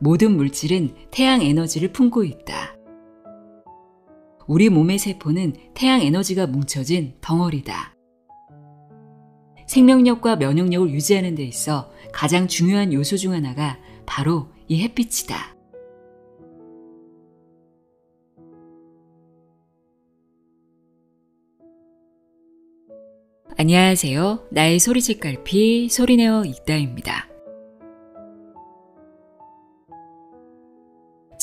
모든 물질은 태양 에너지를 품고 있다. 우리 몸의 세포는 태양 에너지가 뭉쳐진 덩어리다. 생명력과 면역력을 유지하는 데 있어 가장 중요한 요소 중 하나가 바로 이 햇빛이다. 안녕하세요. 나의 소리책 갈피 소리내어 익다입니다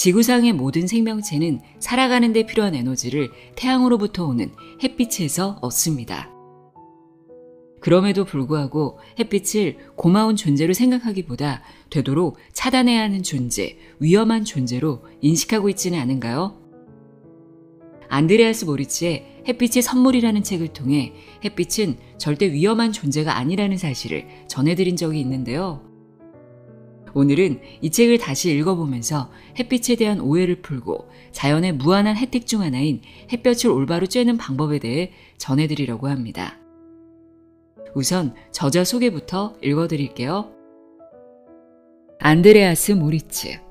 지구상의 모든 생명체는 살아가는 데 필요한 에너지를 태양으로부터 오는 햇빛에서 얻습니다. 그럼에도 불구하고 햇빛을 고마운 존재로 생각하기보다 되도록 차단해야 하는 존재, 위험한 존재로 인식하고 있지는 않은가요? 안드레아스 모리츠의 햇빛의 선물이라는 책을 통해 햇빛은 절대 위험한 존재가 아니라는 사실을 전해드린 적이 있는데요. 오늘은 이 책을 다시 읽어보면서 햇빛에 대한 오해를 풀고 자연의 무한한 혜택 중 하나인 햇볕을 올바로 쬐는 방법에 대해 전해드리려고 합니다. 우선 저자 소개부터 읽어드릴게요. 안드레아스 모리츠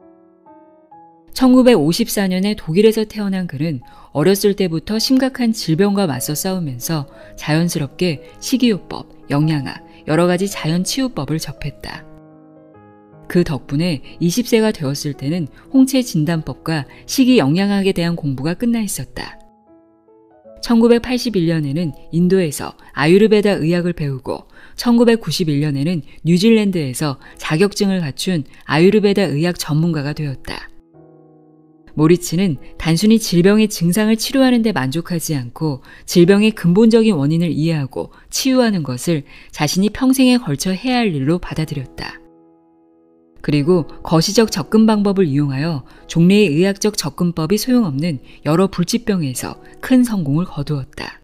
1954년에 독일에서 태어난 그는 어렸을 때부터 심각한 질병과 맞서 싸우면서 자연스럽게 식이요법, 영양학, 여러 가지 자연 치유법을 접했다. 그 덕분에 20세가 되었을 때는 홍채 진단법과 식이 영양학에 대한 공부가 끝나 있었다. 1981년에는 인도에서 아유르베다 의학을 배우고 1991년에는 뉴질랜드에서 자격증을 갖춘 아유르베다 의학 전문가가 되었다. 모리츠는 단순히 질병의 증상을 치료하는 데 만족하지 않고 질병의 근본적인 원인을 이해하고 치유하는 것을 자신이 평생에 걸쳐 해야 할 일로 받아들였다. 그리고 거시적 접근 방법을 이용하여 종래의 의학적 접근법이 소용없는 여러 불치병에서 큰 성공을 거두었다.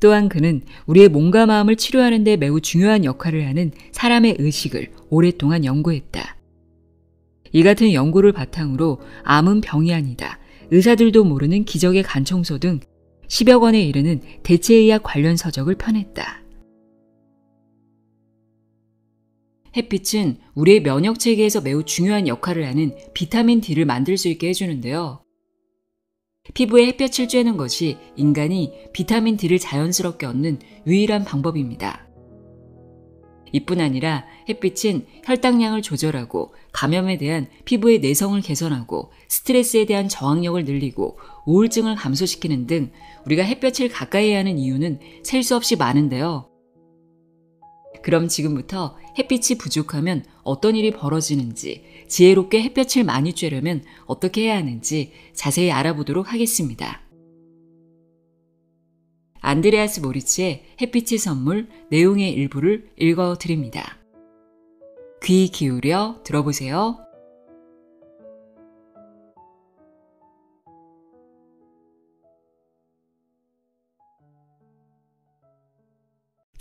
또한 그는 우리의 몸과 마음을 치료하는 데 매우 중요한 역할을 하는 사람의 의식을 오랫동안 연구했다. 이 같은 연구를 바탕으로 암은 병이 아니다. 의사들도 모르는 기적의 간청소 등 10여 권에 이르는 대체의학 관련 서적을 펴냈다. 햇빛은 우리의 면역 체계에서 매우 중요한 역할을 하는 비타민 D를 만들 수 있게 해주는데요. 피부에 햇볕을 쬐는 것이 인간이 비타민 D를 자연스럽게 얻는 유일한 방법입니다. 이뿐 아니라 햇빛은 혈당량을 조절하고 감염에 대한 피부의 내성을 개선하고 스트레스에 대한 저항력을 늘리고 우울증을 감소시키는 등 우리가 햇볕을 가까이 하는 이유는 셀 수 없이 많은데요. 그럼 지금부터 햇빛이 부족하면 어떤 일이 벌어지는지, 지혜롭게 햇볕을 많이 쬐려면 어떻게 해야 하는지 자세히 알아보도록 하겠습니다. 안드레아스 모리츠의 햇빛의 선물 내용의 일부를 읽어 드립니다. 귀 기울여 들어보세요.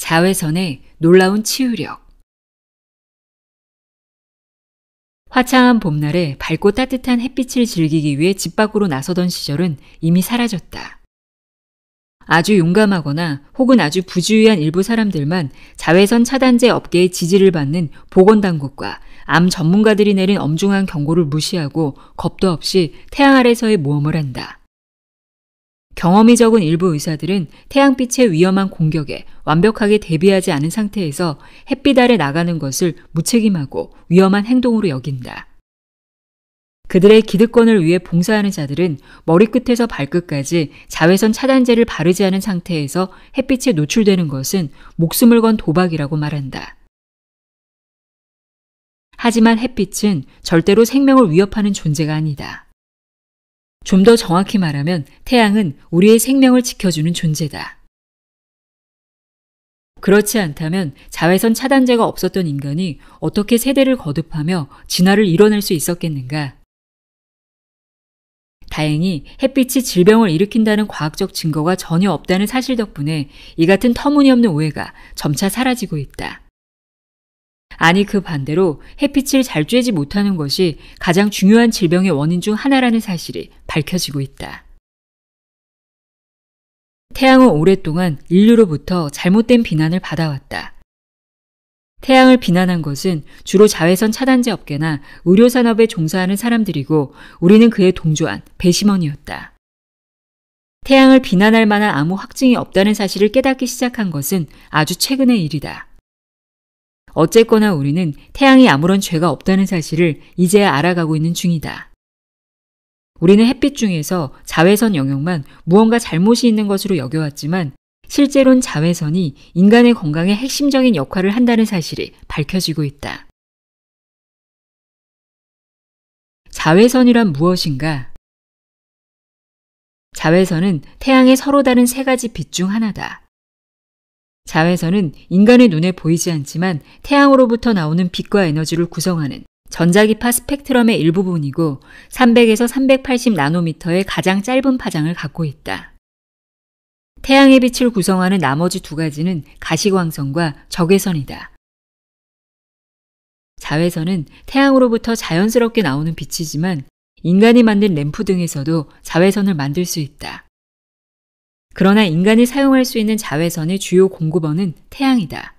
자외선의 놀라운 치유력. 화창한 봄날에 밝고 따뜻한 햇빛을 즐기기 위해 집 밖으로 나서던 시절은 이미 사라졌다. 아주 용감하거나 혹은 아주 부주의한 일부 사람들만 자외선 차단제 업계의 지지를 받는 보건당국과 암 전문가들이 내린 엄중한 경고를 무시하고 겁도 없이 태양 아래서의 모험을 한다. 경험이 적은 일부 의사들은 태양빛의 위험한 공격에 완벽하게 대비하지 않은 상태에서 햇빛 아래 나가는 것을 무책임하고 위험한 행동으로 여긴다. 그들의 기득권을 위해 봉사하는 자들은 머리끝에서 발끝까지 자외선 차단제를 바르지 않은 상태에서 햇빛에 노출되는 것은 목숨을 건 도박이라고 말한다. 하지만 햇빛은 절대로 생명을 위협하는 존재가 아니다. 좀더 정확히 말하면 태양은 우리의 생명을 지켜주는 존재다. 그렇지 않다면 자외선 차단제가 없었던 인간이 어떻게 세대를 거듭하며 진화를 이뤄낼 수 있었겠는가? 다행히 햇빛이 질병을 일으킨다는 과학적 증거가 전혀 없다는 사실 덕분에 이 같은 터무니없는 오해가 점차 사라지고 있다. 아니 그 반대로 햇빛을 잘 쬐지 못하는 것이 가장 중요한 질병의 원인 중 하나라는 사실이 밝혀지고 있다. 태양은 오랫동안 인류로부터 잘못된 비난을 받아왔다. 태양을 비난한 것은 주로 자외선 차단제 업계나 의료 산업에 종사하는 사람들이고 우리는 그에 동조한 배심원이었다. 태양을 비난할 만한 아무 확증이 없다는 사실을 깨닫기 시작한 것은 아주 최근의 일이다. 어쨌거나 우리는 태양이 아무런 죄가 없다는 사실을 이제야 알아가고 있는 중이다. 우리는 햇빛 중에서 자외선 영역만 무언가 잘못이 있는 것으로 여겨왔지만 실제론 자외선이 인간의 건강에 핵심적인 역할을 한다는 사실이 밝혀지고 있다. 자외선이란 무엇인가? 자외선은 태양의 서로 다른 세 가지 빛 중 하나다. 자외선은 인간의 눈에 보이지 않지만 태양으로부터 나오는 빛과 에너지를 구성하는 전자기파 스펙트럼의 일부분이고 300에서 380 나노미터의 가장 짧은 파장을 갖고 있다. 태양의 빛을 구성하는 나머지 두 가지는 가시광선과 적외선이다. 자외선은 태양으로부터 자연스럽게 나오는 빛이지만 인간이 만든 램프 등에서도 자외선을 만들 수 있다. 그러나 인간이 사용할 수 있는 자외선의 주요 공급원은 태양이다.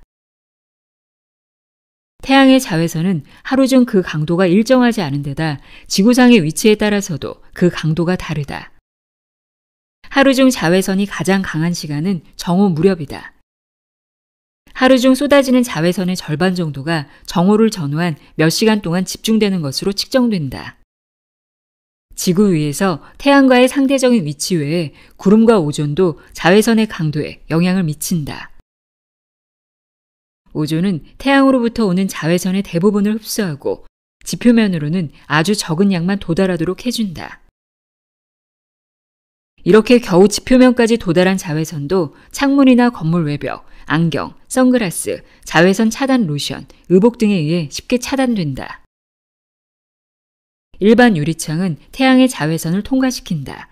태양의 자외선은 하루 중 그 강도가 일정하지 않은 데다 지구상의 위치에 따라서도 그 강도가 다르다. 하루 중 자외선이 가장 강한 시간은 정오 무렵이다. 하루 중 쏟아지는 자외선의 절반 정도가 정오를 전후한 몇 시간 동안 집중되는 것으로 측정된다. 지구 위에서 태양과의 상대적인 위치 외에 구름과 오존도 자외선의 강도에 영향을 미친다. 오존은 태양으로부터 오는 자외선의 대부분을 흡수하고 지표면으로는 아주 적은 양만 도달하도록 해준다. 이렇게 겨우 지표면까지 도달한 자외선도 창문이나 건물 외벽, 안경, 선글라스, 자외선 차단 로션, 의복 등에 의해 쉽게 차단된다. 일반 유리창은 태양의 자외선을 통과시킨다.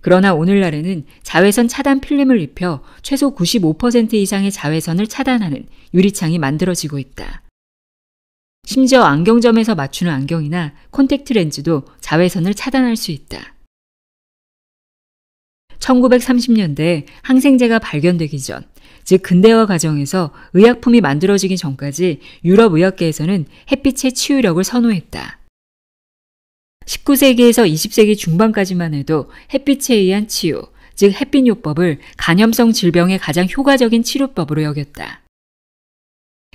그러나 오늘날에는 자외선 차단 필름을 입혀 최소 95% 이상의 자외선을 차단하는 유리창이 만들어지고 있다. 심지어 안경점에서 맞추는 안경이나 콘택트 렌즈도 자외선을 차단할 수 있다. 1930년대 항생제가 발견되기 전, 즉 근대화 과정에서 의약품이 만들어지기 전까지 유럽 의학계에서는 햇빛의 치유력을 선호했다. 19세기에서 20세기 중반까지만 해도 햇빛에 의한 치유, 즉 햇빛요법을 간염성 질병의 가장 효과적인 치료법으로 여겼다.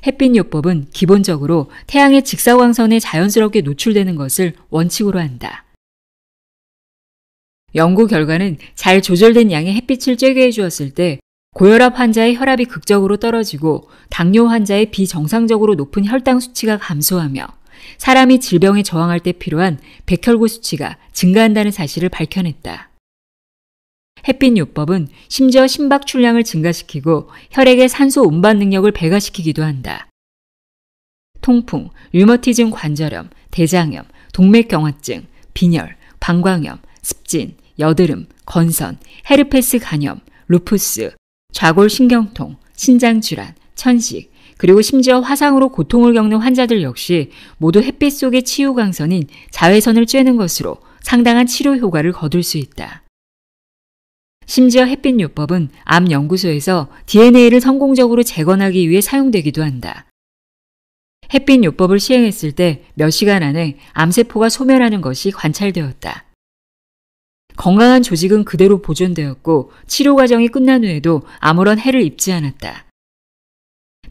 햇빛요법은 기본적으로 태양의 직사광선에 자연스럽게 노출되는 것을 원칙으로 한다. 연구 결과는 잘 조절된 양의 햇빛을 쬐게 해주었을 때 고혈압 환자의 혈압이 극적으로 떨어지고 당뇨 환자의 비정상적으로 높은 혈당 수치가 감소하며 사람이 질병에 저항할 때 필요한 백혈구 수치가 증가한다는 사실을 밝혀냈다. 햇빛 요법은 심지어 심박 출량을 증가시키고 혈액의 산소 운반 능력을 배가시키기도 한다. 통풍, 류머티즘 관절염, 대장염, 동맥경화증, 빈혈, 방광염, 습진, 여드름, 건선, 헤르페스 간염, 루푸스, 좌골신경통, 신장질환, 천식, 그리고 심지어 화상으로 고통을 겪는 환자들 역시 모두 햇빛 속의 치유광선인 자외선을 쬐는 것으로 상당한 치료 효과를 거둘 수 있다. 심지어 햇빛요법은 암 연구소에서 DNA를 성공적으로 재건하기 위해 사용되기도 한다. 햇빛요법을 시행했을 때 몇 시간 안에 암세포가 소멸하는 것이 관찰되었다. 건강한 조직은 그대로 보존되었고 치료 과정이 끝난 후에도 아무런 해를 입지 않았다.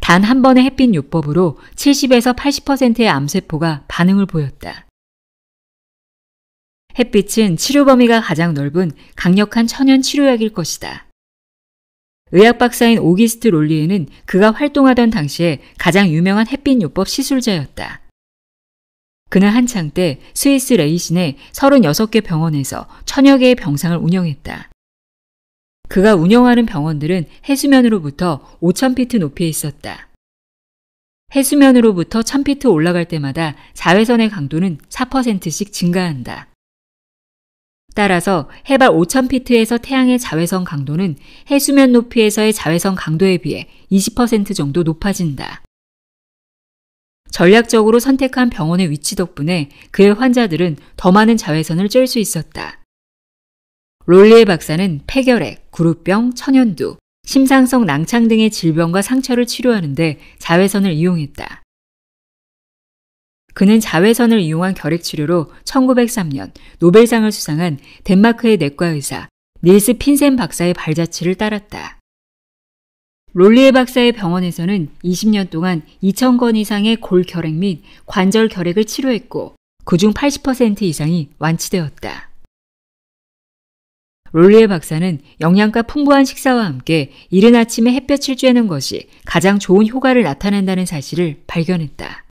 단한 번의 햇빛 요법으로 70에서 80%의 암세포가 반응을 보였다. 햇빛은 치료 범위가 가장 넓은 강력한 천연 치료약일 것이다. 의학 박사인 오기스트 롤리에는 그가 활동하던 당시에 가장 유명한 햇빛 요법 시술자였다. 그는 한창 때 스위스 레이신의 36개 병원에서 천여 개의 병상을 운영했다. 그가 운영하는 병원들은 해수면으로부터 5,000피트 높이에 있었다. 해수면으로부터 1000피트 올라갈 때마다 자외선의 강도는 4%씩 증가한다. 따라서 해발 5,000피트에서 태양의 자외선 강도는 해수면 높이에서의 자외선 강도에 비해 20% 정도 높아진다. 전략적으로 선택한 병원의 위치 덕분에 그의 환자들은 더 많은 자외선을 쬐수 있었다. 롤리에 박사는 폐결핵, 구루병, 천연두, 심상성 낭창 등의 질병과 상처를 치료하는데 자외선을 이용했다. 그는 자외선을 이용한 결핵 치료로 1903년 노벨상을 수상한 덴마크의 내과 의사 닐스 핀센 박사의 발자취를 따랐다. 롤리에 박사의 병원에서는 20년 동안 2,000건 이상의 골 결핵 및 관절 결핵을 치료했고 그중 80% 이상이 완치되었다. 롤리에 박사는 영양가 풍부한 식사와 함께 이른 아침에 햇볕을 쬐는 것이 가장 좋은 효과를 나타낸다는 사실을 발견했다.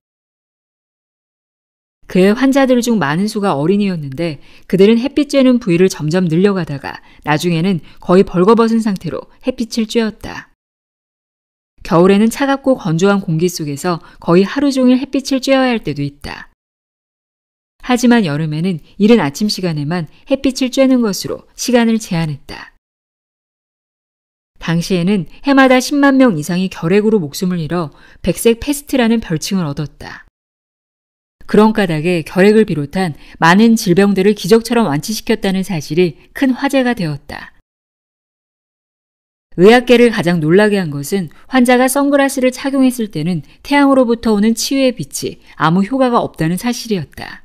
그의 환자들 중 많은 수가 어린이였는데 그들은 햇빛 쬐는 부위를 점점 늘려가다가 나중에는 거의 벌거벗은 상태로 햇빛을 쬐었다. 겨울에는 차갑고 건조한 공기 속에서 거의 하루 종일 햇빛을 쬐어야 할 때도 있다. 하지만 여름에는 이른 아침 시간에만 햇빛을 쬐는 것으로 시간을 제한했다. 당시에는 해마다 10만 명 이상이 결핵으로 목숨을 잃어 백색 패스트라는 별칭을 얻었다. 그런 까닭에 결핵을 비롯한 많은 질병들을 기적처럼 완치시켰다는 사실이 큰 화제가 되었다. 의학계를 가장 놀라게 한 것은 환자가 선글라스를 착용했을 때는 태양으로부터 오는 치유의 빛이 아무 효과가 없다는 사실이었다.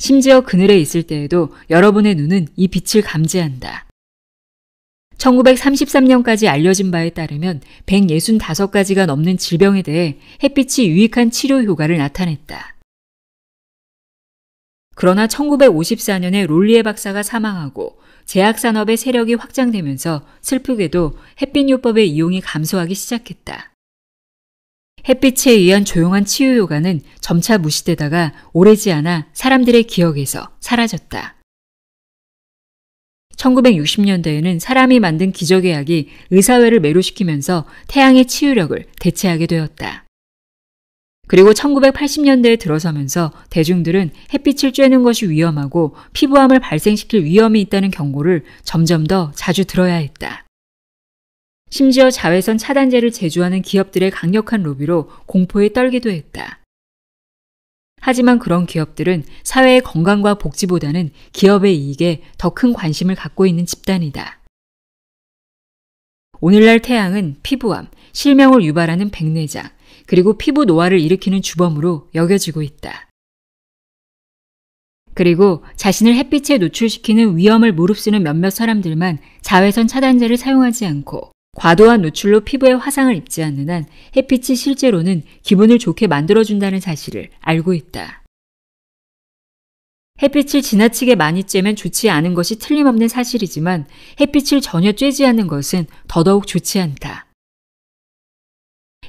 심지어 그늘에 있을 때에도 여러분의 눈은 이 빛을 감지한다. 1933년까지 알려진 바에 따르면 165가지가 넘는 질병에 대해 햇빛이 유익한 치료 효과를 나타냈다. 그러나 1954년에 롤리에 박사가 사망하고 제약산업의 세력이 확장되면서 슬프게도 햇빛요법의 이용이 감소하기 시작했다. 햇빛에 의한 조용한 치유 요가는 점차 무시되다가 오래지 않아 사람들의 기억에서 사라졌다. 1960년대에는 사람이 만든 기적의 약이 의사회를 매료시키면서 태양의 치유력을 대체하게 되었다. 그리고 1980년대에 들어서면서 대중들은 햇빛을 쬐는 것이 위험하고 피부암을 발생시킬 위험이 있다는 경고를 점점 더 자주 들어야 했다. 심지어 자외선 차단제를 제조하는 기업들의 강력한 로비로 공포에 떨기도 했다. 하지만 그런 기업들은 사회의 건강과 복지보다는 기업의 이익에 더 큰 관심을 갖고 있는 집단이다. 오늘날 태양은 피부암, 실명을 유발하는 백내장, 그리고 피부 노화를 일으키는 주범으로 여겨지고 있다. 그리고 자신을 햇빛에 노출시키는 위험을 무릅쓰는 몇몇 사람들만 자외선 차단제를 사용하지 않고 과도한 노출로 피부에 화상을 입지 않는 한 햇빛이 실제로는 기분을 좋게 만들어준다는 사실을 알고 있다. 햇빛을 지나치게 많이 쬐면 좋지 않은 것이 틀림없는 사실이지만 햇빛을 전혀 쬐지 않는 것은 더더욱 좋지 않다.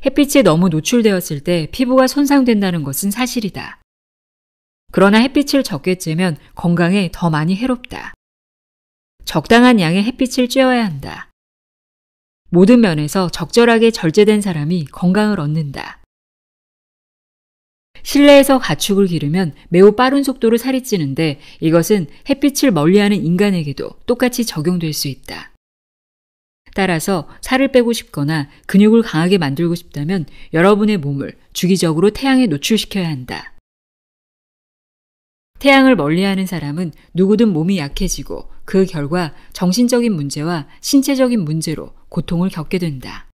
햇빛에 너무 노출되었을 때 피부가 손상된다는 것은 사실이다. 그러나 햇빛을 적게 쬐면 건강에 더 많이 해롭다. 적당한 양의 햇빛을 쬐어야 한다. 모든 면에서 적절하게 절제된 사람이 건강을 얻는다. 실내에서 가축을 기르면 매우 빠른 속도로 살이 찌는데 이것은 햇빛을 멀리하는 인간에게도 똑같이 적용될 수 있다. 따라서 살을 빼고 싶거나 근육을 강하게 만들고 싶다면 여러분의 몸을 주기적으로 태양에 노출시켜야 한다. 태양을 멀리하는 사람은 누구든 몸이 약해지고 그 결과 정신적인 문제와 신체적인 문제로 고통을 겪게 된다.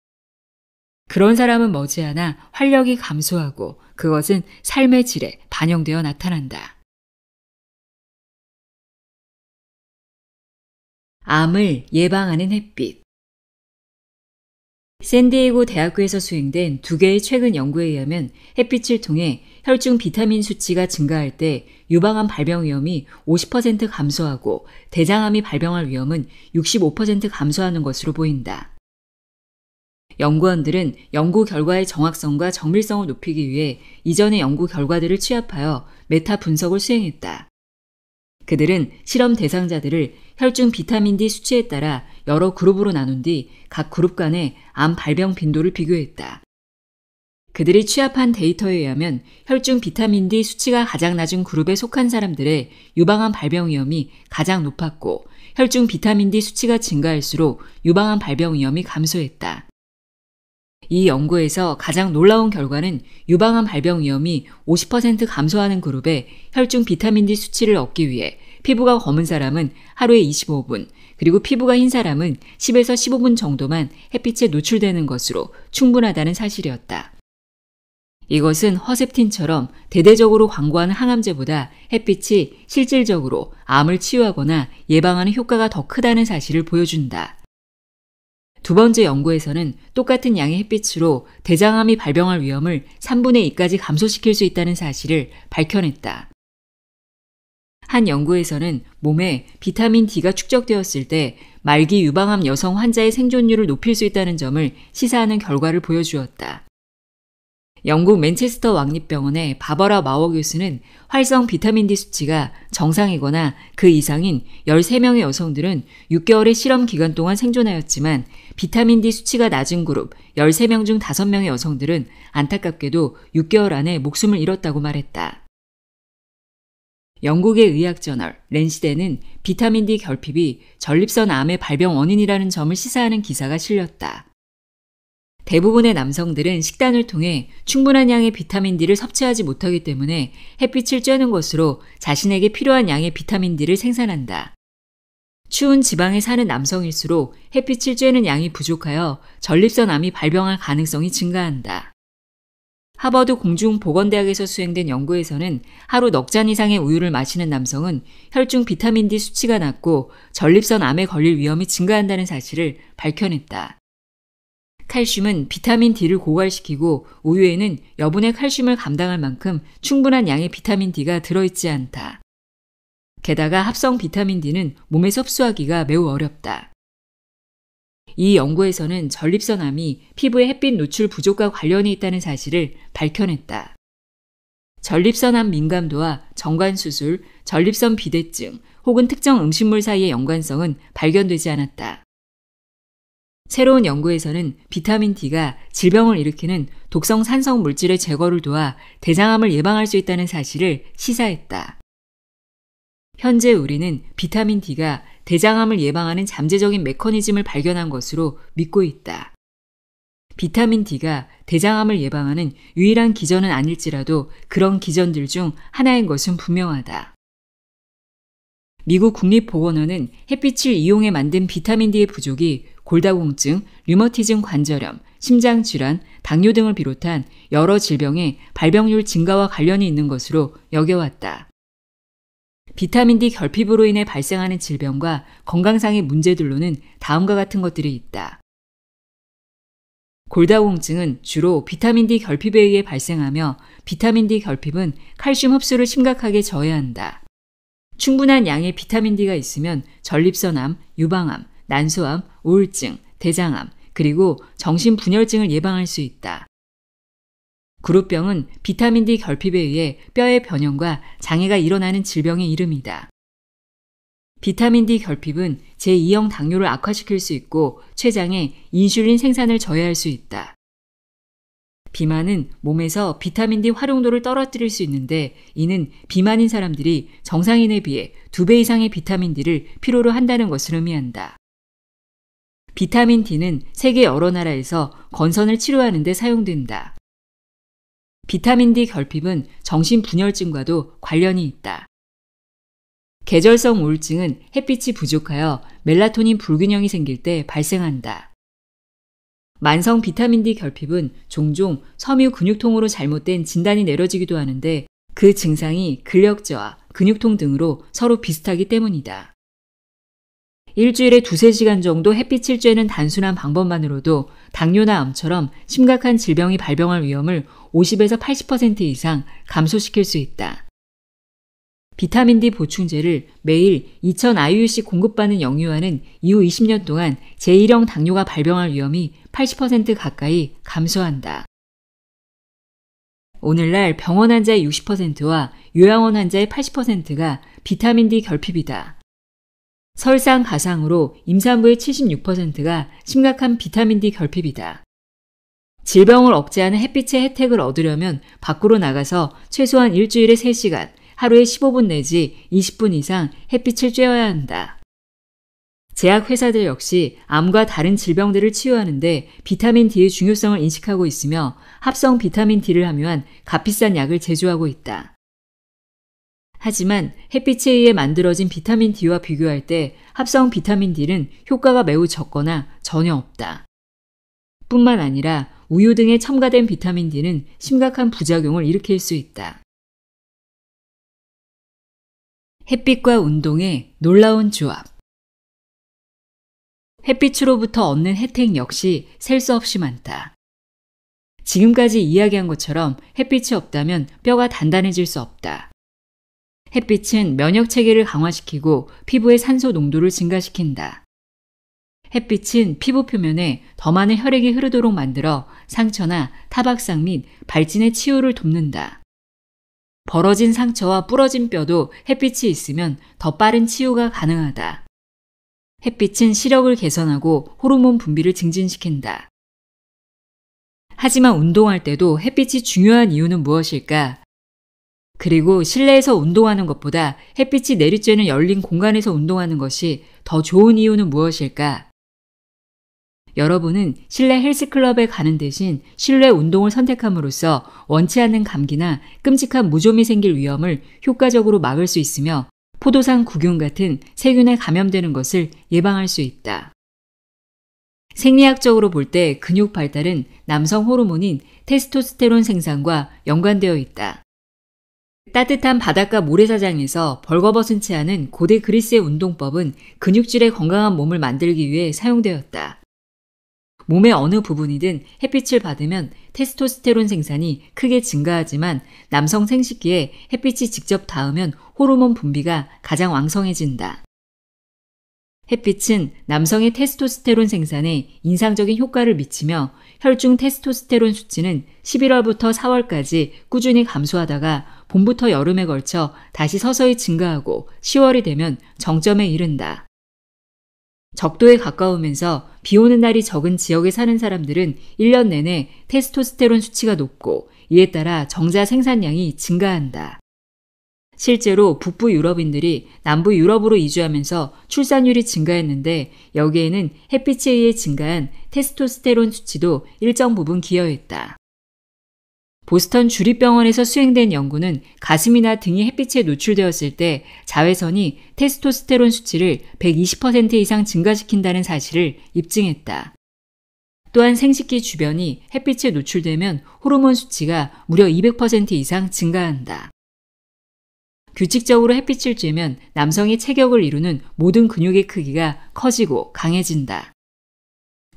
그런 사람은 머지않아 활력이 감소하고 그것은 삶의 질에 반영되어 나타난다. 암을 예방하는 햇빛 샌디에이고 대학교에서 수행된 두 개의 최근 연구에 의하면 햇빛을 통해 혈중 비타민 수치가 증가할 때 유방암 발병 위험이 50% 감소하고 대장암이 발병할 위험은 65% 감소하는 것으로 보인다. 연구원들은 연구 결과의 정확성과 정밀성을 높이기 위해 이전의 연구 결과들을 취합하여 메타 분석을 수행했다. 그들은 실험 대상자들을 혈중 비타민 D 수치에 따라 여러 그룹으로 나눈 뒤 각 그룹 간의 암 발병 빈도를 비교했다. 그들이 취합한 데이터에 의하면 혈중 비타민 D 수치가 가장 낮은 그룹에 속한 사람들의 유방암 발병 위험이 가장 높았고 혈중 비타민 D 수치가 증가할수록 유방암 발병 위험이 감소했다. 이 연구에서 가장 놀라운 결과는 유방암 발병 위험이 50% 감소하는 그룹에 혈중 비타민 D 수치를 얻기 위해 피부가 검은 사람은 하루에 25분, 그리고 피부가 흰 사람은 10에서 15분 정도만 햇빛에 노출되는 것으로 충분하다는 사실이었다. 이것은 허셉틴처럼 대대적으로 광고하는 항암제보다 햇빛이 실질적으로 암을 치유하거나 예방하는 효과가 더 크다는 사실을 보여준다. 두 번째 연구에서는 똑같은 양의 햇빛으로 대장암이 발병할 위험을 3분의 2까지 감소시킬 수 있다는 사실을 밝혀냈다. 한 연구에서는 몸에 비타민 D가 축적되었을 때 말기 유방암 여성 환자의 생존율을 높일 수 있다는 점을 시사하는 결과를 보여주었다. 영국 맨체스터 왕립병원의 바버라 마워 교수는 활성 비타민 D 수치가 정상이거나 그 이상인 13명의 여성들은 6개월의 실험 기간 동안 생존하였지만 비타민 D 수치가 낮은 그룹 13명 중 5명의 여성들은 안타깝게도 6개월 안에 목숨을 잃었다고 말했다. 영국의 의학 저널 렌시대는 비타민 D 결핍이 전립선 암의 발병 원인이라는 점을 시사하는 기사가 실렸다. 대부분의 남성들은 식단을 통해 충분한 양의 비타민 D를 섭취하지 못하기 때문에 햇빛을 쬐는 것으로 자신에게 필요한 양의 비타민 D를 생산한다. 추운 지방에 사는 남성일수록 햇빛을 쬐는 양이 부족하여 전립선암이 발병할 가능성이 증가한다. 하버드 공중보건대학에서 수행된 연구에서는 하루 넉 잔 이상의 우유를 마시는 남성은 혈중 비타민 D 수치가 낮고 전립선 암에 걸릴 위험이 증가한다는 사실을 밝혀냈다. 칼슘은 비타민 D를 고갈시키고 우유에는 여분의 칼슘을 감당할 만큼 충분한 양의 비타민 D가 들어있지 않다. 게다가 합성 비타민 D는 몸에 섭수하기가 매우 어렵다. 이 연구에서는 전립선암이 피부의 햇빛 노출 부족과 관련이 있다는 사실을 밝혀냈다. 전립선암 민감도와 정관수술, 전립선 비대증 혹은 특정 음식물 사이의 연관성은 발견되지 않았다. 새로운 연구에서는 비타민 D가 질병을 일으키는 독성 산성 물질의 제거를 도와 대장암을 예방할 수 있다는 사실을 시사했다. 현재 우리는 비타민 D가 대장암을 예방하는 잠재적인 메커니즘을 발견한 것으로 믿고 있다. 비타민 D가 대장암을 예방하는 유일한 기전은 아닐지라도 그런 기전들 중 하나인 것은 분명하다. 미국 국립보건원은 햇빛을 이용해 만든 비타민 D의 부족이 골다공증, 류머티즘 관절염, 심장질환, 당뇨 등을 비롯한 여러 질병의 발병률 증가와 관련이 있는 것으로 여겨왔다. 비타민 D 결핍으로 인해 발생하는 질병과 건강상의 문제들로는 다음과 같은 것들이 있다. 골다공증은 주로 비타민 D 결핍에 의해 발생하며 비타민 D 결핍은 칼슘 흡수를 심각하게 저해한다. 충분한 양의 비타민 D가 있으면 전립선암, 유방암, 난소암, 우울증, 대장암, 그리고 정신분열증을 예방할 수 있다. 그룹병은 비타민 D 결핍에 의해 뼈의 변형과 장애가 일어나는 질병의 이름이다. 비타민 D 결핍은 제2형 당뇨를 악화시킬 수 있고 췌장에 인슐린 생산을 저해할 수 있다. 비만은 몸에서 비타민 D 활용도를 떨어뜨릴 수 있는데 이는 비만인 사람들이 정상인에 비해 두 배 이상의 비타민 D를 필요로 한다는 것을 의미한다. 비타민 D는 세계 여러 나라에서 건선을 치료하는 데 사용된다. 비타민 D 결핍은 정신분열증과도 관련이 있다. 계절성 우울증은 햇빛이 부족하여 멜라토닌 불균형이 생길 때 발생한다. 만성 비타민 D 결핍은 종종 섬유 근육통으로 잘못된 진단이 내려지기도 하는데 그 증상이 근력저하, 근육통 등으로 서로 비슷하기 때문이다. 일주일에 두세 시간 정도 햇빛을 쬐는 단순한 방법만으로도 당뇨나 암처럼 심각한 질병이 발병할 위험을 50에서 80% 이상 감소시킬 수 있다. 비타민 D 보충제를 매일 2000 IUC 공급받는 영유아는 이후 20년 동안 제1형 당뇨가 발병할 위험이 80% 가까이 감소한다. 오늘날 병원 환자의 60%와 요양원 환자의 80%가 비타민 D 결핍이다. 설상 가상으로 임산부의 76%가 심각한 비타민 D 결핍이다. 질병을 억제하는 햇빛의 혜택을 얻으려면 밖으로 나가서 최소한 일주일에 3시간, 하루에 15분 내지 20분 이상 햇빛을 쬐어야 한다. 제약회사들 역시 암과 다른 질병들을 치유하는데 비타민 D의 중요성을 인식하고 있으며 합성 비타민 D를 함유한 값비싼 약을 제조하고 있다. 하지만 햇빛에 의해 만들어진 비타민 D와 비교할 때 합성 비타민 D는 효과가 매우 적거나 전혀 없다. 뿐만 아니라 우유 등에 첨가된 비타민 D는 심각한 부작용을 일으킬 수 있다. 햇빛과 운동의 놀라운 조합 햇빛으로부터 얻는 혜택 역시 셀 수 없이 많다. 지금까지 이야기한 것처럼 햇빛이 없다면 뼈가 단단해질 수 없다. 햇빛은 면역 체계를 강화시키고 피부의 산소 농도를 증가시킨다. 햇빛은 피부 표면에 더 많은 혈액이 흐르도록 만들어 상처나 타박상 및 발진의 치유를 돕는다. 벌어진 상처와 부러진 뼈도 햇빛이 있으면 더 빠른 치유가 가능하다. 햇빛은 시력을 개선하고 호르몬 분비를 증진시킨다. 하지만 운동할 때도 햇빛이 중요한 이유는 무엇일까? 그리고 실내에서 운동하는 것보다 햇빛이 내리쬐는 열린 공간에서 운동하는 것이 더 좋은 이유는 무엇일까? 여러분은 실내 헬스클럽에 가는 대신 실내 운동을 선택함으로써 원치 않는 감기나 끔찍한 무좀이 생길 위험을 효과적으로 막을 수 있으며 포도상 구균 같은 세균에 감염되는 것을 예방할 수 있다. 생리학적으로 볼 때 근육 발달은 남성 호르몬인 테스토스테론 생산과 연관되어 있다. 따뜻한 바닷가 모래사장에서 벌거벗은 채 하는 고대 그리스의 운동법은 근육질의 건강한 몸을 만들기 위해 사용되었다. 몸의 어느 부분이든 햇빛을 받으면 테스토스테론 생산이 크게 증가하지만 남성 생식기에 햇빛이 직접 닿으면 호르몬 분비가 가장 왕성해진다. 햇빛은 남성의 테스토스테론 생산에 인상적인 효과를 미치며 혈중 테스토스테론 수치는 11월부터 4월까지 꾸준히 감소하다가 봄부터 여름에 걸쳐 다시 서서히 증가하고 10월이 되면 정점에 이른다. 적도에 가까우면서 비 오는 날이 적은 지역에 사는 사람들은 1년 내내 테스토스테론 수치가 높고 이에 따라 정자 생산량이 증가한다. 실제로 북부 유럽인들이 남부 유럽으로 이주하면서 출산율이 증가했는데 여기에는 햇빛에 의해 증가한 테스토스테론 수치도 일정 부분 기여했다. 보스턴 주립병원에서 수행된 연구는 가슴이나 등이 햇빛에 노출되었을 때 자외선이 테스토스테론 수치를 120% 이상 증가시킨다는 사실을 입증했다. 또한 생식기 주변이 햇빛에 노출되면 호르몬 수치가 무려 200% 이상 증가한다. 규칙적으로 햇빛을 쬐면 남성이 체격을 이루는 모든 근육의 크기가 커지고 강해진다.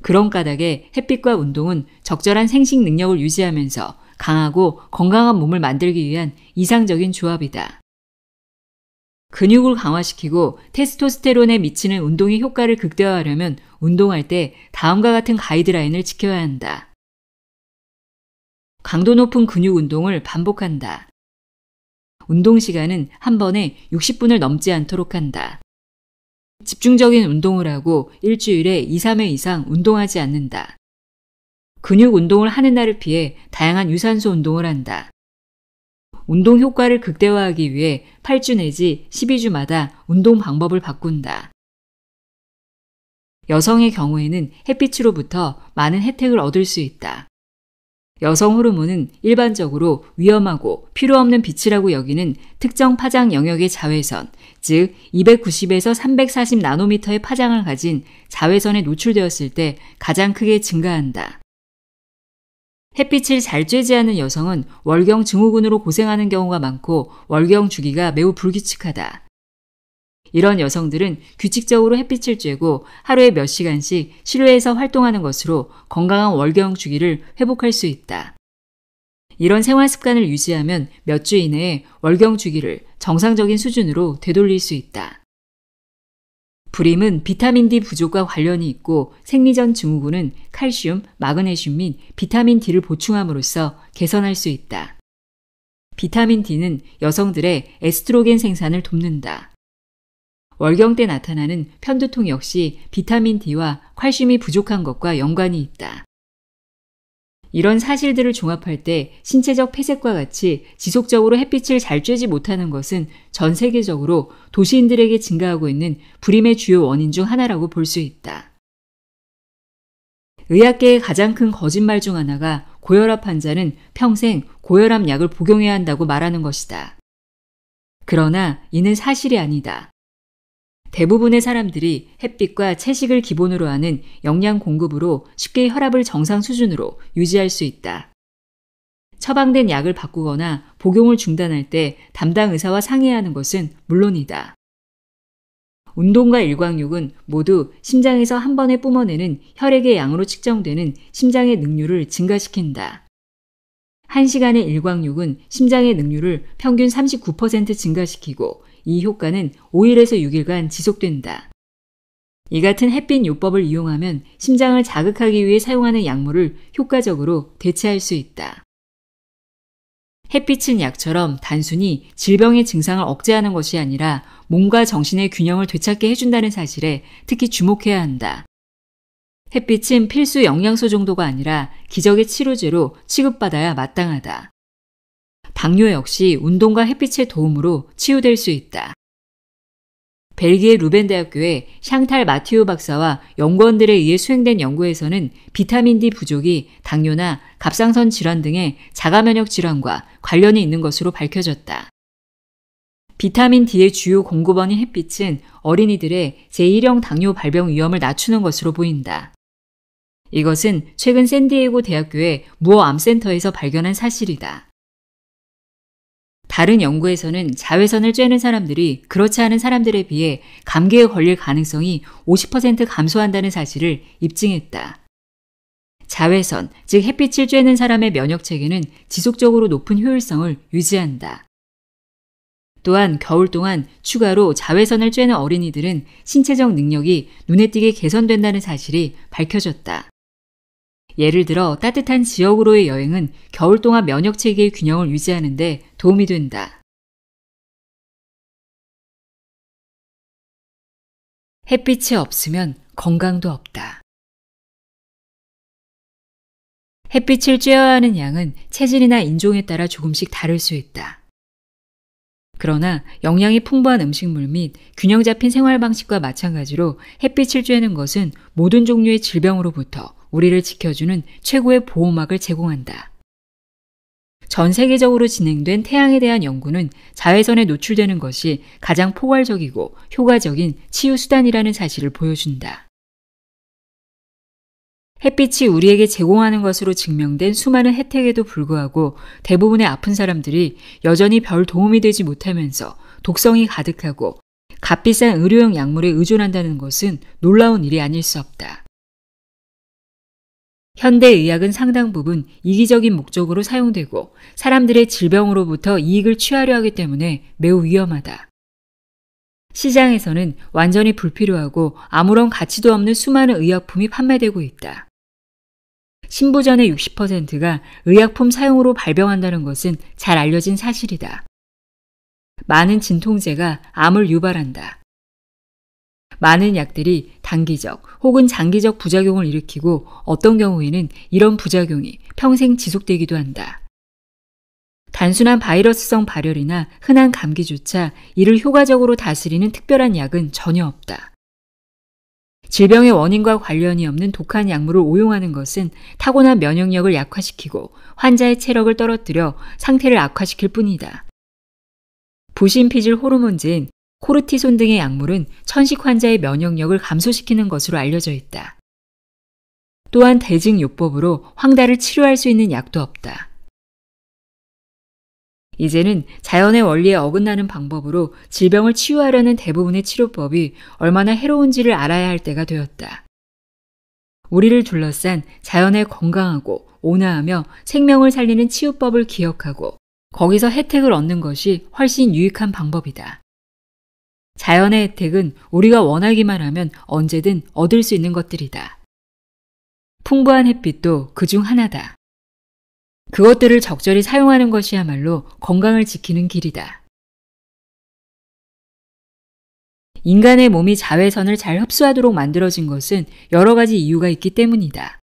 그런 까닭에 햇빛과 운동은 적절한 생식 능력을 유지하면서 강하고 건강한 몸을 만들기 위한 이상적인 조합이다. 근육을 강화시키고 테스토스테론에 미치는 운동의 효과를 극대화하려면 운동할 때 다음과 같은 가이드라인을 지켜야 한다. 강도 높은 근육 운동을 반복한다. 운동 시간은 한 번에 60분을 넘지 않도록 한다. 집중적인 운동을 하고 일주일에 2, 3회 이상 운동하지 않는다. 근육 운동을 하는 날을 피해 다양한 유산소 운동을 한다. 운동 효과를 극대화하기 위해 8주 내지 12주마다 운동 방법을 바꾼다. 여성의 경우에는 햇빛으로부터 많은 혜택을 얻을 수 있다. 여성 호르몬은 일반적으로 위험하고 필요 없는 빛이라고 여기는 특정 파장 영역의 자외선, 즉 290에서 340 나노미터의 파장을 가진 자외선에 노출되었을 때 가장 크게 증가한다. 햇빛을 잘 쬐지 않은 여성은 월경 증후군으로 고생하는 경우가 많고 월경 주기가 매우 불규칙하다. 이런 여성들은 규칙적으로 햇빛을 쬐고 하루에 몇 시간씩 실외에서 활동하는 것으로 건강한 월경 주기를 회복할 수 있다. 이런 생활 습관을 유지하면 몇 주 이내에 월경 주기를 정상적인 수준으로 되돌릴 수 있다. 불임은 비타민 D 부족과 관련이 있고 생리전 증후군은 칼슘, 마그네슘 및 비타민 D를 보충함으로써 개선할 수 있다. 비타민 D는 여성들의 에스트로겐 생산을 돕는다. 월경 때 나타나는 편두통 역시 비타민 D와 칼슘이 부족한 것과 연관이 있다. 이런 사실들을 종합할 때 신체적 폐색과 같이 지속적으로 햇빛을 잘 쬐지 못하는 것은 전 세계적으로 도시인들에게 증가하고 있는 불임의 주요 원인 중 하나라고 볼 수 있다. 의학계의 가장 큰 거짓말 중 하나가 고혈압 환자는 평생 고혈압 약을 복용해야 한다고 말하는 것이다. 그러나 이는 사실이 아니다. 대부분의 사람들이 햇빛과 채식을 기본으로 하는 영양 공급으로 쉽게 혈압을 정상 수준으로 유지할 수 있다. 처방된 약을 바꾸거나 복용을 중단할 때 담당 의사와 상의하는 것은 물론이다. 운동과 일광욕은 모두 심장에서 한 번에 뿜어내는 혈액의 양으로 측정되는 심장의 능률을 증가시킨다. 1시간의 일광욕은 심장의 능률을 평균 39% 증가시키고 이 효과는 5일에서 6일간 지속된다. 이 같은 햇빛 요법을 이용하면 심장을 자극하기 위해 사용하는 약물을 효과적으로 대체할 수 있다. 햇빛은 약처럼 단순히 질병의 증상을 억제하는 것이 아니라 몸과 정신의 균형을 되찾게 해준다는 사실에 특히 주목해야 한다. 햇빛은 필수 영양소 정도가 아니라 기적의 치료제로 취급받아야 마땅하다. 당뇨 역시 운동과 햇빛의 도움으로 치유될 수 있다. 벨기에 루벤 대학교의 샹탈 마티오 박사와 연구원들에 의해 수행된 연구에서는 비타민 D 부족이 당뇨나 갑상선 질환 등의 자가 면역 질환과 관련이 있는 것으로 밝혀졌다. 비타민 D의 주요 공급원인 햇빛은 어린이들의 제1형 당뇨 발병 위험을 낮추는 것으로 보인다. 이것은 최근 샌디에고 이 대학교의 무어암센터에서 발견한 사실이다. 다른 연구에서는 자외선을 쬐는 사람들이 그렇지 않은 사람들에 비해 감기에 걸릴 가능성이 50% 감소한다는 사실을 입증했다. 자외선, 즉 햇빛을 쬐는 사람의 면역 체계는 지속적으로 높은 효율성을 유지한다. 또한 겨울 동안 추가로 자외선을 쬐는 어린이들은 신체적 능력이 눈에 띄게 개선된다는 사실이 밝혀졌다. 예를 들어 따뜻한 지역으로의 여행은 겨울 동안 면역 체계의 균형을 유지하는 데 도움이 된다. 햇빛이 없으면 건강도 없다. 햇빛을 쬐어야 하는 양은 체질이나 인종에 따라 조금씩 다를 수 있다. 그러나 영양이 풍부한 음식물 및 균형 잡힌 생활 방식과 마찬가지로 햇빛을 쬐는 것은 모든 종류의 질병으로부터 우리를 지켜주는 최고의 보호막을 제공한다. 전 세계적으로 진행된 태양에 대한 연구는 자외선에 노출되는 것이 가장 포괄적이고 효과적인 치유 수단이라는 사실을 보여준다. 햇빛이 우리에게 제공하는 것으로 증명된 수많은 혜택에도 불구하고 대부분의 아픈 사람들이 여전히 별 도움이 되지 못하면서 독성이 가득하고 값비싼 의료용 약물에 의존한다는 것은 놀라운 일이 아닐 수 없다. 현대의학은 상당 부분 이기적인 목적으로 사용되고 사람들의 질병으로부터 이익을 취하려 하기 때문에 매우 위험하다. 시장에서는 완전히 불필요하고 아무런 가치도 없는 수많은 의약품이 판매되고 있다. 신부전의 60%가 의약품 사용으로 발병한다는 것은 잘 알려진 사실이다. 많은 진통제가 암을 유발한다. 많은 약들이 단기적 혹은 장기적 부작용을 일으키고 어떤 경우에는 이런 부작용이 평생 지속되기도 한다. 단순한 바이러스성 발열이나 흔한 감기조차 이를 효과적으로 다스리는 특별한 약은 전혀 없다. 질병의 원인과 관련이 없는 독한 약물을 오용하는 것은 타고난 면역력을 약화시키고 환자의 체력을 떨어뜨려 상태를 악화시킬 뿐이다. 부신피질 호르몬제인 코르티손 등의 약물은 천식 환자의 면역력을 감소시키는 것으로 알려져 있다. 또한 대증요법으로 황달을 치료할 수 있는 약도 없다. 이제는 자연의 원리에 어긋나는 방법으로 질병을 치유하려는 대부분의 치료법이 얼마나 해로운지를 알아야 할 때가 되었다. 우리를 둘러싼 자연의 건강하고 온화하며 생명을 살리는 치유법을 기억하고 거기서 혜택을 얻는 것이 훨씬 유익한 방법이다. 자연의 혜택은 우리가 원하기만 하면 언제든 얻을 수 있는 것들이다. 풍부한 햇빛도 그 중 하나다. 그것들을 적절히 사용하는 것이야말로 건강을 지키는 길이다. 인간의 몸이 자외선을 잘 흡수하도록 만들어진 것은 여러 가지 이유가 있기 때문이다.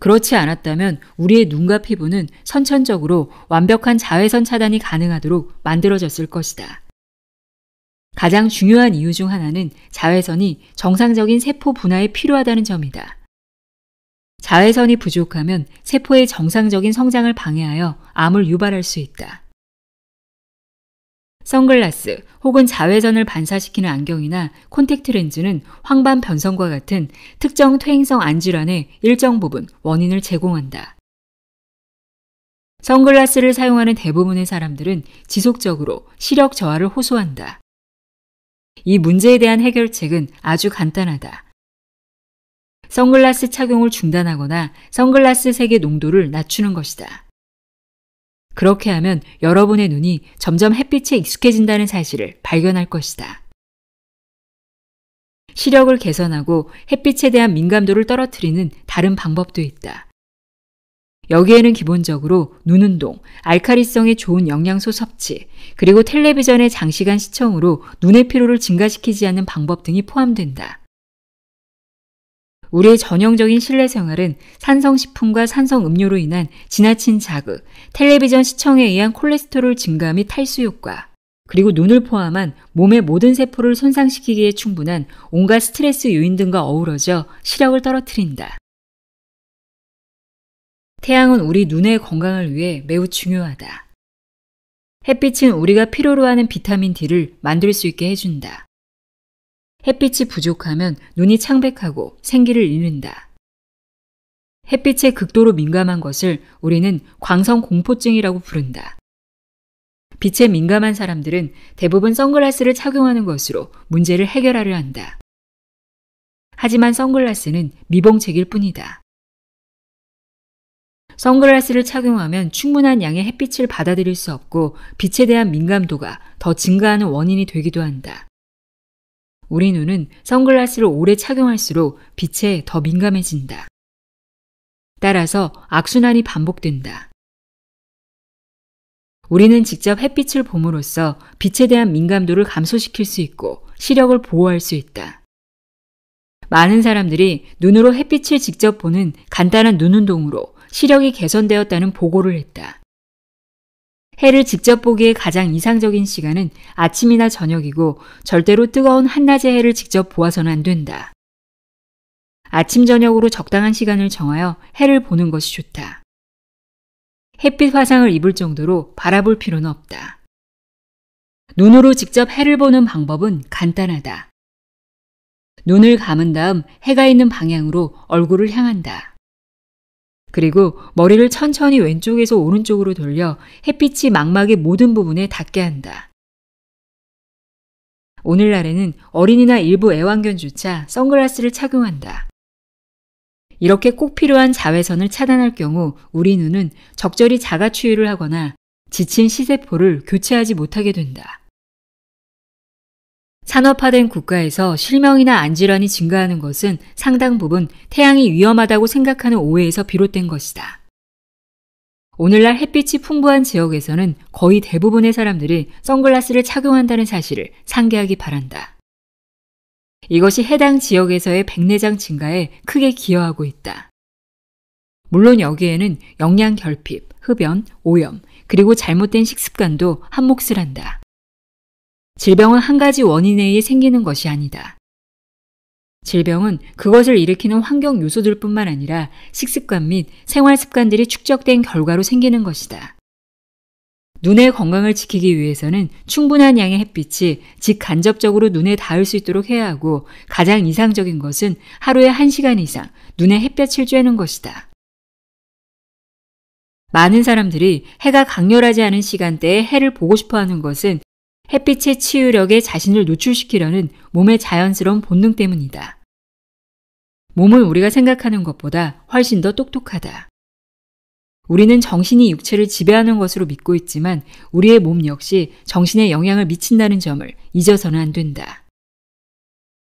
그렇지 않았다면 우리의 눈과 피부는 선천적으로 완벽한 자외선 차단이 가능하도록 만들어졌을 것이다. 가장 중요한 이유 중 하나는 자외선이 정상적인 세포 분화에 필요하다는 점이다. 자외선이 부족하면 세포의 정상적인 성장을 방해하여 암을 유발할 수 있다. 선글라스 혹은 자외선을 반사시키는 안경이나 콘택트 렌즈는 황반 변성과 같은 특정 퇴행성 안질환의 일정 부분 원인을 제공한다. 선글라스를 사용하는 대부분의 사람들은 지속적으로 시력 저하를 호소한다. 이 문제에 대한 해결책은 아주 간단하다. 선글라스 착용을 중단하거나 선글라스 색의 농도를 낮추는 것이다. 그렇게 하면 여러분의 눈이 점점 햇빛에 익숙해진다는 사실을 발견할 것이다. 시력을 개선하고 햇빛에 대한 민감도를 떨어뜨리는 다른 방법도 있다. 여기에는 기본적으로 눈 운동, 알카리성에 좋은 영양소 섭취, 그리고 텔레비전의 장시간 시청으로 눈의 피로를 증가시키지 않는 방법 등이 포함된다. 우리의 전형적인 실내 생활은 산성식품과 산성음료로 인한 지나친 자극, 텔레비전 시청에 의한 콜레스테롤 증가 및 탈수 효과, 그리고 눈을 포함한 몸의 모든 세포를 손상시키기에 충분한 온갖 스트레스 요인 등과 어우러져 시력을 떨어뜨린다. 태양은 우리 눈의 건강을 위해 매우 중요하다. 햇빛은 우리가 필요로 하는 비타민 D를 만들 수 있게 해준다. 햇빛이 부족하면 눈이 창백하고 생기를 잃는다. 햇빛에 극도로 민감한 것을 우리는 광성 공포증이라고 부른다. 빛에 민감한 사람들은 대부분 선글라스를 착용하는 것으로 문제를 해결하려 한다. 하지만 선글라스는 미봉책일 뿐이다. 선글라스를 착용하면 충분한 양의 햇빛을 받아들일 수 없고 빛에 대한 민감도가 더 증가하는 원인이 되기도 한다. 우리 눈은 선글라스를 오래 착용할수록 빛에 더 민감해진다. 따라서 악순환이 반복된다. 우리는 직접 햇빛을 봄으로써 빛에 대한 민감도를 감소시킬 수 있고 시력을 보호할 수 있다. 많은 사람들이 눈으로 햇빛을 직접 보는 간단한 눈 운동으로 시력이 개선되었다는 보고를 했다. 해를 직접 보기에 가장 이상적인 시간은 아침이나 저녁이고 절대로 뜨거운 한낮의 해를 직접 보아서는 안 된다. 아침, 저녁으로 적당한 시간을 정하여 해를 보는 것이 좋다. 햇빛 화상을 입을 정도로 바라볼 필요는 없다. 눈으로 직접 해를 보는 방법은 간단하다. 눈을 감은 다음 해가 있는 방향으로 얼굴을 향한다. 그리고 머리를 천천히 왼쪽에서 오른쪽으로 돌려 햇빛이 망막의 모든 부분에 닿게 한다. 오늘날에는 어린이나 일부 애완견조차 선글라스를 착용한다. 이렇게 꼭 필요한 자외선을 차단할 경우 우리 눈은 적절히 자가 추유를 하거나 지친 시세포를 교체하지 못하게 된다. 산업화된 국가에서 실명이나 안질환이 증가하는 것은 상당 부분 태양이 위험하다고 생각하는 오해에서 비롯된 것이다. 오늘날 햇빛이 풍부한 지역에서는 거의 대부분의 사람들이 선글라스를 착용한다는 사실을 상기하기 바란다. 이것이 해당 지역에서의 백내장 증가에 크게 기여하고 있다. 물론 여기에는 영양 결핍, 흡연, 오염, 그리고 잘못된 식습관도 한몫을 한다. 질병은 한 가지 원인에 의해 생기는 것이 아니다. 질병은 그것을 일으키는 환경 요소들 뿐만 아니라 식습관 및 생활 습관들이 축적된 결과로 생기는 것이다. 눈의 건강을 지키기 위해서는 충분한 양의 햇빛이 직간접적으로 눈에 닿을 수 있도록 해야 하고 가장 이상적인 것은 하루에 1시간 이상 눈에 햇볕을 쬐는 것이다. 많은 사람들이 해가 강렬하지 않은 시간대에 해를 보고 싶어 하는 것은 햇빛의 치유력에 자신을 노출시키려는 몸의 자연스러운 본능 때문이다. 몸은 우리가 생각하는 것보다 훨씬 더 똑똑하다. 우리는 정신이 육체를 지배하는 것으로 믿고 있지만 우리의 몸 역시 정신에 영향을 미친다는 점을 잊어서는 안 된다.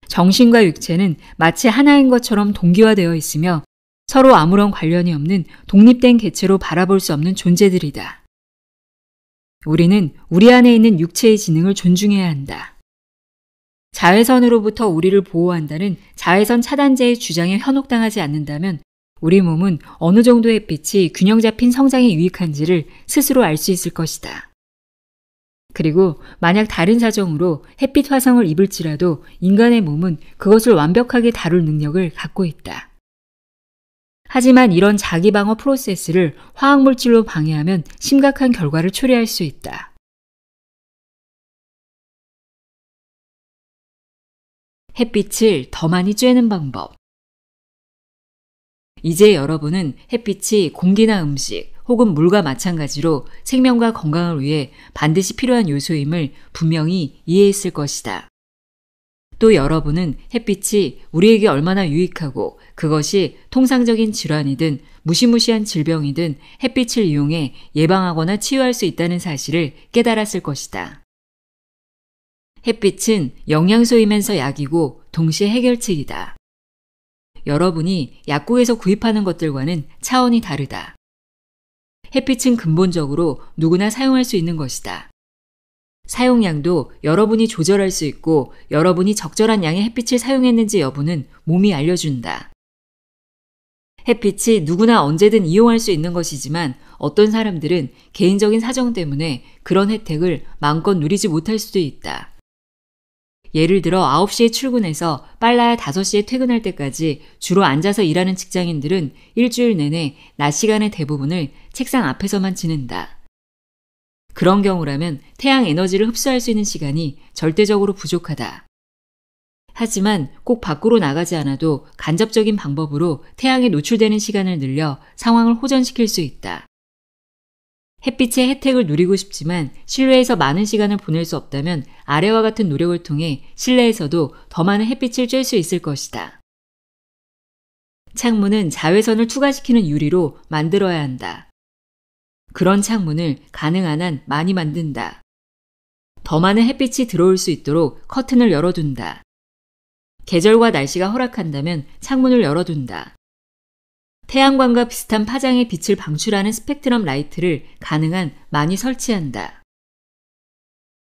정신과 육체는 마치 하나인 것처럼 동기화되어 있으며 서로 아무런 관련이 없는 독립된 개체로 바라볼 수 없는 존재들이다. 우리는 우리 안에 있는 육체의 지능을 존중해야 한다. 자외선으로부터 우리를 보호한다는 자외선 차단제의 주장에 현혹당하지 않는다면 우리 몸은 어느 정도의 빛이 균형 잡힌 성장에 유익한지를 스스로 알 수 있을 것이다. 그리고 만약 다른 사정으로 햇빛 화성을 입을지라도 인간의 몸은 그것을 완벽하게 다룰 능력을 갖고 있다. 하지만 이런 자기 방어 프로세스를 화학물질로 방해하면 심각한 결과를 초래할 수 있다. 햇빛을 더 많이 쬐는 방법. 이제 여러분은 햇빛이 공기나 음식 혹은 물과 마찬가지로 생명과 건강을 위해 반드시 필요한 요소임을 분명히 이해했을 것이다. 또 여러분은 햇빛이 우리에게 얼마나 유익하고 그것이 통상적인 질환이든 무시무시한 질병이든 햇빛을 이용해 예방하거나 치유할 수 있다는 사실을 깨달았을 것이다. 햇빛은 영양소이면서 약이고 동시에 해결책이다. 여러분이 약국에서 구입하는 것들과는 차원이 다르다. 햇빛은 근본적으로 누구나 사용할 수 있는 것이다. 사용량도 여러분이 조절할 수 있고 여러분이 적절한 양의 햇빛을 사용했는지 여부는 몸이 알려준다. 햇빛이 누구나 언제든 이용할 수 있는 것이지만 어떤 사람들은 개인적인 사정 때문에 그런 혜택을 마음껏 누리지 못할 수도 있다. 예를 들어 9시에 출근해서 빨라야 5시에 퇴근할 때까지 주로 앉아서 일하는 직장인들은 일주일 내내 낮 시간의 대부분을 책상 앞에서만 지낸다. 그런 경우라면 태양 에너지를 흡수할 수 있는 시간이 절대적으로 부족하다. 하지만 꼭 밖으로 나가지 않아도 간접적인 방법으로 태양에 노출되는 시간을 늘려 상황을 호전시킬 수 있다. 햇빛의 혜택을 누리고 싶지만 실외에서 많은 시간을 보낼 수 없다면 아래와 같은 노력을 통해 실내에서도 더 많은 햇빛을 쬐 수 있을 것이다. 창문은 자외선을 투과시키는 유리로 만들어야 한다. 그런 창문을 가능한 한 많이 만든다. 더 많은 햇빛이 들어올 수 있도록 커튼을 열어둔다. 계절과 날씨가 허락한다면 창문을 열어둔다. 태양광과 비슷한 파장의 빛을 방출하는 스펙트럼 라이트를 가능한 많이 설치한다.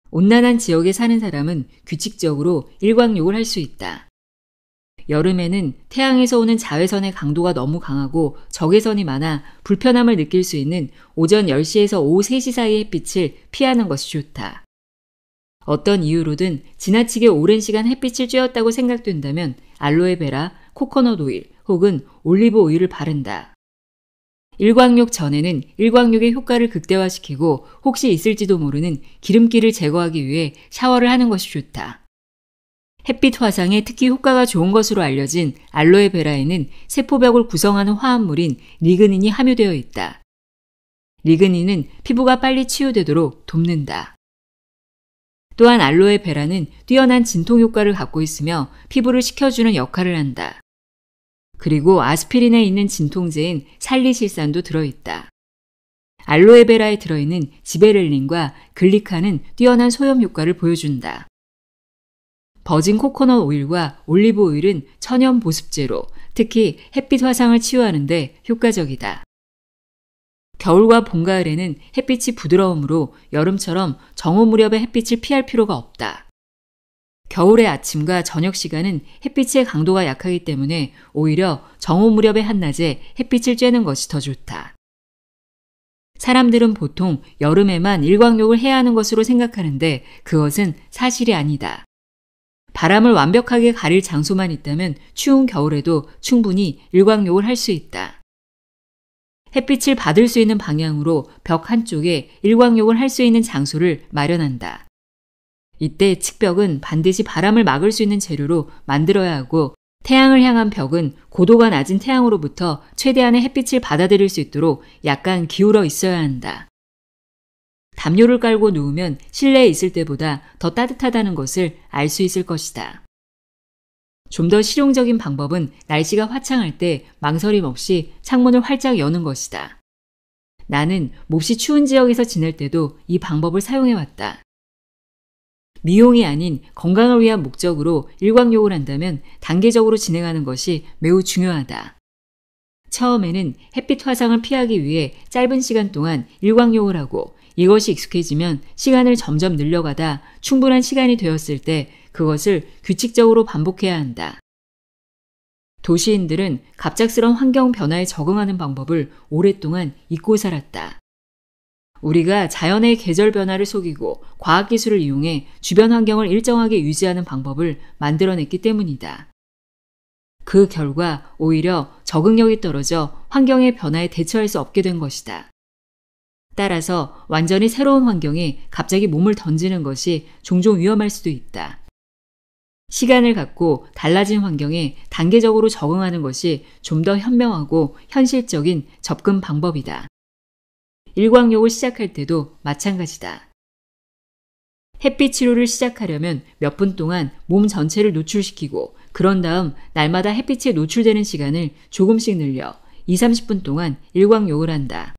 온난한 지역에 사는 사람은 규칙적으로 일광욕을 할 수 있다. 여름에는 태양에서 오는 자외선의 강도가 너무 강하고 적외선이 많아 불편함을 느낄 수 있는 오전 10시에서 오후 3시 사이의 햇빛을 피하는 것이 좋다. 어떤 이유로든 지나치게 오랜 시간 햇빛을 쬐었다고 생각된다면 알로에베라, 코코넛 오일 혹은 올리브 오일을 바른다. 일광욕 전에는 일광욕의 효과를 극대화시키고 혹시 있을지도 모르는 기름기를 제거하기 위해 샤워를 하는 것이 좋다. 햇빛 화상에 특히 효과가 좋은 것으로 알려진 알로에베라에는 세포벽을 구성하는 화합물인 리그닌이 함유되어 있다. 리그닌은 피부가 빨리 치유되도록 돕는다. 또한 알로에베라는 뛰어난 진통 효과를 갖고 있으며 피부를 식혀주는 역할을 한다. 그리고 아스피린에 있는 진통제인 살리실산도 들어있다. 알로에베라에 들어있는 지베렐린과 글리카는 뛰어난 소염 효과를 보여준다. 버진 코코넛 오일과 올리브 오일은 천연 보습제로 특히 햇빛 화상을 치유하는데 효과적이다. 겨울과 봄, 가을에는 햇빛이 부드러우므로 여름처럼 정오 무렵에 햇빛을 피할 필요가 없다. 겨울의 아침과 저녁 시간은 햇빛의 강도가 약하기 때문에 오히려 정오 무렵의 한낮에 햇빛을 쬐는 것이 더 좋다. 사람들은 보통 여름에만 일광욕을 해야 하는 것으로 생각하는데 그것은 사실이 아니다. 바람을 완벽하게 가릴 장소만 있다면 추운 겨울에도 충분히 일광욕을 할 수 있다. 햇빛을 받을 수 있는 방향으로 벽 한쪽에 일광욕을 할 수 있는 장소를 마련한다. 이때 측벽은 반드시 바람을 막을 수 있는 재료로 만들어야 하고 태양을 향한 벽은 고도가 낮은 태양으로부터 최대한의 햇빛을 받아들일 수 있도록 약간 기울어 있어야 한다. 담요를 깔고 누우면 실내에 있을 때보다 더 따뜻하다는 것을 알 수 있을 것이다. 좀 더 실용적인 방법은 날씨가 화창할 때 망설임 없이 창문을 활짝 여는 것이다. 나는 몹시 추운 지역에서 지낼 때도 이 방법을 사용해왔다. 미용이 아닌 건강을 위한 목적으로 일광욕을 한다면 단계적으로 진행하는 것이 매우 중요하다. 처음에는 햇빛 화상을 피하기 위해 짧은 시간 동안 일광욕을 하고 이것이 익숙해지면 시간을 점점 늘려가다 충분한 시간이 되었을 때 그것을 규칙적으로 반복해야 한다. 도시인들은 갑작스런 환경 변화에 적응하는 방법을 오랫동안 잊고 살았다. 우리가 자연의 계절 변화를 속이고 과학기술을 이용해 주변 환경을 일정하게 유지하는 방법을 만들어냈기 때문이다. 그 결과 오히려 적응력이 떨어져 환경의 변화에 대처할 수 없게 된 것이다. 따라서 완전히 새로운 환경에 갑자기 몸을 던지는 것이 종종 위험할 수도 있다. 시간을 갖고 달라진 환경에 단계적으로 적응하는 것이 좀 더 현명하고 현실적인 접근 방법이다. 일광욕을 시작할 때도 마찬가지다. 햇빛 치료를 시작하려면 몇 분 동안 몸 전체를 노출시키고 그런 다음 날마다 햇빛에 노출되는 시간을 조금씩 늘려 20, 30분 동안 일광욕을 한다.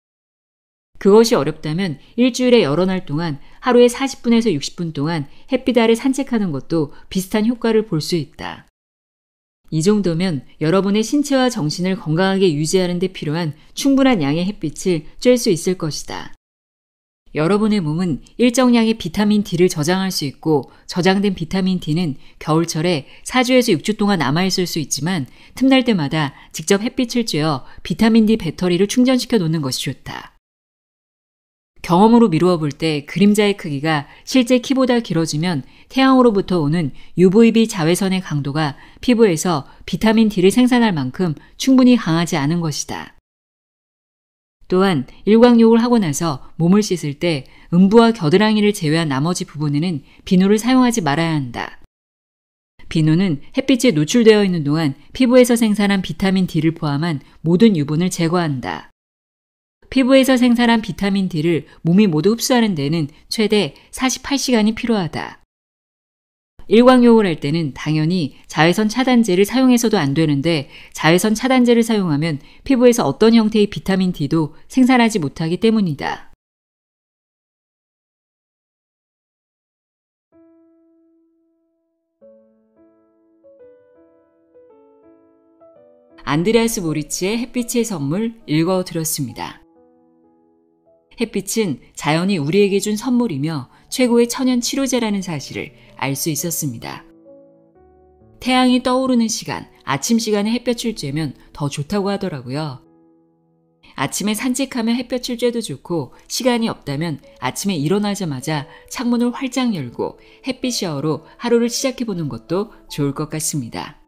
그것이 어렵다면 일주일에 여러 날 동안 하루에 40분에서 60분 동안 햇빛 아래 산책하는 것도 비슷한 효과를 볼 수 있다. 이 정도면 여러분의 신체와 정신을 건강하게 유지하는 데 필요한 충분한 양의 햇빛을 쬐 수 있을 것이다. 여러분의 몸은 일정량의 비타민 D를 저장할 수 있고 저장된 비타민 D는 겨울철에 4주에서 6주 동안 남아있을 수 있지만 틈날 때마다 직접 햇빛을 쬐어 비타민 D 배터리를 충전시켜 놓는 것이 좋다. 경험으로 미루어 볼 때 그림자의 크기가 실제 키보다 길어지면 태양으로부터 오는 UVB 자외선의 강도가 피부에서 비타민 D를 생산할 만큼 충분히 강하지 않은 것이다. 또한 일광욕을 하고 나서 몸을 씻을 때 음부와 겨드랑이를 제외한 나머지 부분에는 비누를 사용하지 말아야 한다. 비누는 햇빛에 노출되어 있는 동안 피부에서 생산한 비타민 D를 포함한 모든 유분을 제거한다. 피부에서 생산한 비타민 D를 몸이 모두 흡수하는 데는 최대 48시간이 필요하다. 일광욕을 할 때는 당연히 자외선 차단제를 사용해서도 안 되는데 자외선 차단제를 사용하면 피부에서 어떤 형태의 비타민 D도 생산하지 못하기 때문이다. 안드레아스 모리치의 햇빛의 선물 읽어드렸습니다. 햇빛은 자연이 우리에게 준 선물이며 최고의 천연 치료제라는 사실을 알 수 있었습니다. 태양이 떠오르는 시간, 아침 시간에 햇볕을 쬐면 더 좋다고 하더라고요. 아침에 산책하면 햇볕을 쬐도 좋고 시간이 없다면 아침에 일어나자마자 창문을 활짝 열고 햇빛 샤워로 하루를 시작해 보는 것도 좋을 것 같습니다.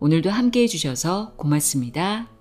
오늘도 함께 해주셔서 고맙습니다.